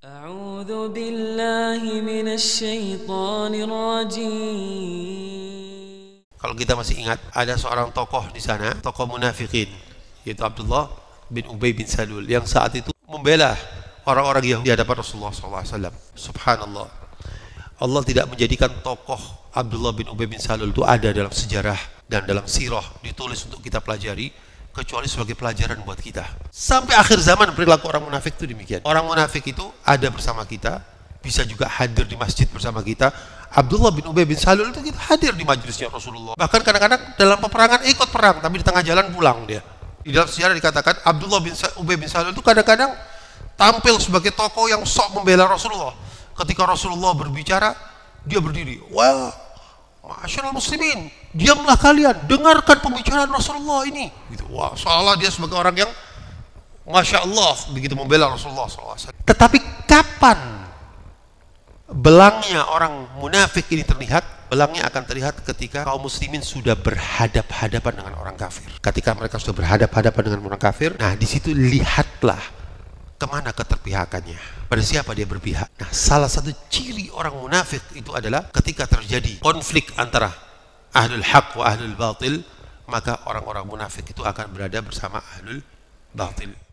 أعوذ بالله من الشيطان الرجيم Kalau kita masih ingat ada seorang tokoh di sana, tokoh munafikin yaitu Abdullah bin Ubay bin Salul yang saat itu membela orang-orang yang di hadapan Rasulullah SAW. Subhanallah. Allah tidak menjadikan tokoh Abdullah bin Ubay bin Salul itu ada dalam sejarah dan dalam sirah ditulis untuk kita pelajari kecuali sebagai pelajaran buat kita. Sampai akhir zaman perilaku orang munafik itu demikian. Orang munafik itu ada bersama kita, bisa juga hadir di masjid bersama kita. Abdullah bin Ubay bin Salul itu kita hadir di majelisnya Rasulullah. Bahkan kadang-kadang dalam peperangan ikut perang, tapi di tengah jalan pulang dia. Di dalam sejarah dikatakan Abdullah bin Ubay bin Salul itu kadang-kadang tampil sebagai tokoh yang sok membela Rasulullah. Ketika Rasulullah berbicara, dia berdiri. Wah, Masyarakat muslimin, diamlah kalian, dengarkan pembicaraan Rasulullah ini. Gitu. Wah, seolah dia sebagai orang yang Masya Allah, begitu membela Rasulullah SAW. Tetapi kapan belangnya orang munafik ini terlihat? Belangnya akan terlihat ketika kaum muslimin sudah berhadap-hadapan dengan orang kafir. Ketika mereka sudah berhadap-hadapan dengan orang kafir, nah di situ lihatlah kemana keterpihakannya. Pada siapa dia berpihak? salah satu ciri orang munafik itu adalah ketika terjadi konflik antara ahlul haq wa ahlul batil, maka orang-orang munafik itu akan berada bersama ahlul batil.